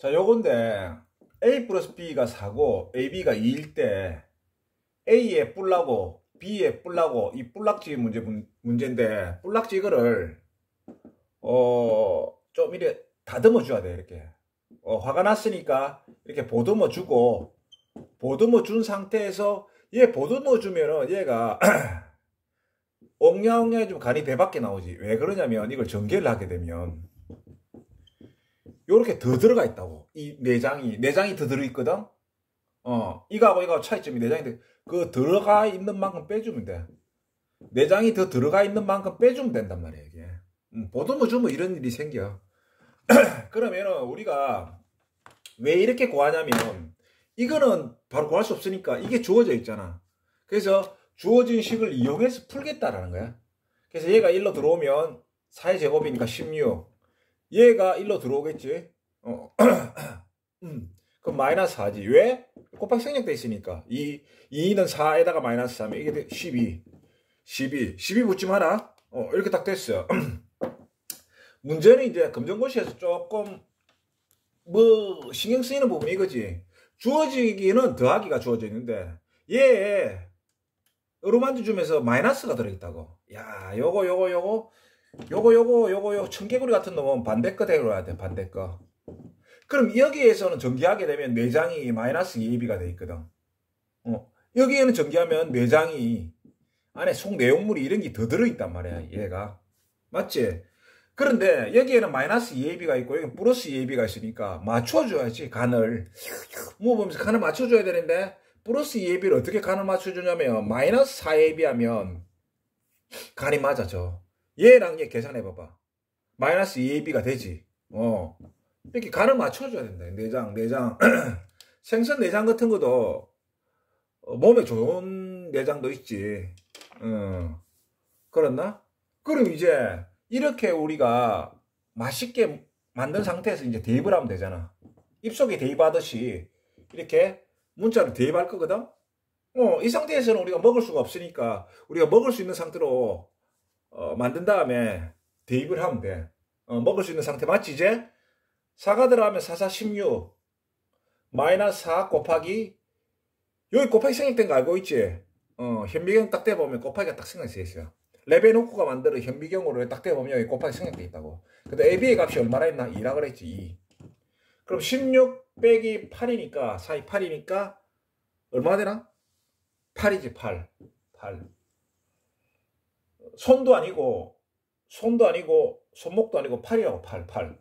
자, 요건데 A 플러스 B가 4고 AB가 2일 때 A에 뿔라고 B에 뿔라고 이 뿔락지 문제, 문제인데 뿔락지 이거를 어좀 이렇게 다듬어 줘야 돼 이렇게 어, 화가 났으니까 이렇게 보듬어 주고 보듬어 준 상태에서 얘 보듬어 주면은 얘가 엉냐엉냐 좀 간이 배밖에 나오지 왜 그러냐면 이걸 전개를 하게 되면 요렇게 더 들어가 있다고. 이 내장이. 내장이 더 들어있거든? 어, 이거하고 이거 차이점이 내장인데, 그 들어가 있는 만큼 빼주면 돼. 내장이 더 들어가 있는 만큼 빼주면 된단 말이야, 이게. 음, 보듬어 주면 이런 일이 생겨. 그러면은 우리가 왜 이렇게 구하냐면, 이거는 바로 구할 수 없으니까 이게 주어져 있잖아. 그래서 주어진 식을 이용해서 풀겠다라는 거야. 그래서 얘가 일로 들어오면 4의 제곱이니까 16. 얘가 일로 들어오겠지. 어. 음. 그럼 마이너스 4지. 왜? 곱하기 생략돼 있으니까. 2, 2는 4에다가 마이너스 3. 이게 12. 12. 12 붙지 마라. 어, 이렇게 딱 됐어요. 문제는 이제 검정고시에서 조금 뭐 신경 쓰이는 부분이 이거지. 주어지기는 더하기가 주어져 있는데 얘 어루만지 줌에서 마이너스가 들어있다고. 야, 요거 요거 요거 요거 요거 요거 요 청개구리 같은 놈은 반대 거 데려와야 돼 반대 거 그럼 여기에서는 전기하게 되면 내장이 마이너스 2AB가 돼 있거든 어. 여기에는 전기하면 내장이 안에 속 내용물이 이런 게 더 들어있단 말이야 얘가 맞지? 그런데 여기에는 마이너스 2AB가 있고 여기 플러스 2AB가 있으니까 맞춰줘야지 간을 모으면서 간을 맞춰줘야 되는데 플러스 2AB를 어떻게 간을 맞춰주냐면 마이너스 4AB 하면 간이 맞아져 얘랑 얘 계산해봐봐. 마이너스 2AB가 되지. 어. 이렇게 가을 맞춰줘야 된다. 내장, 내장. 생선 내장 같은 것도 어, 몸에 좋은 내장도 있지. 응. 어. 그렇나? 그럼 이제 이렇게 우리가 맛있게 만든 상태에서 이제 대입을 하면 되잖아. 입속에 대입하듯이 이렇게 문자로 대입할 거거든? 어, 이 상태에서는 우리가 먹을 수가 없으니까 우리가 먹을 수 있는 상태로 어, 만든 다음에 대입을 하면 돼. 어, 먹을 수 있는 상태 맞지 이제? 4가 들어가면 4 4, 16 마이너스 4 곱하기 여기 곱하기 생략된 거 알고 있지? 어, 현미경 딱 대보면 곱하기가 딱 생각이 돼 있어요. 레베노코가 만들어 현미경으로 딱 대보면 여기 곱하기 생략돼 있다고. 근데 AB의 값이 얼마나 있나 2라 그랬지 2. E. 그럼 16 빼기 8이니까 4이 8이니까 얼마 되나? 8이지 8. 8. 손도 아니고 손도 아니고 손목도 아니고 팔이라고 팔, 팔.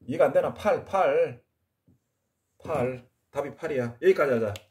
이해가 안 되나? 팔, 팔. 팔. 답이 팔이야. 여기까지 하자.